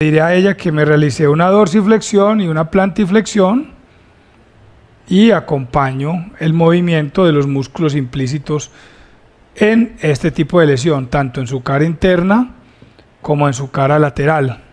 diré a ella que me realicé una dorsiflexión y una plantiflexión y acompaño el movimiento de los músculos implícitos en este tipo de lesión, tanto en su cara interna como en su cara lateral.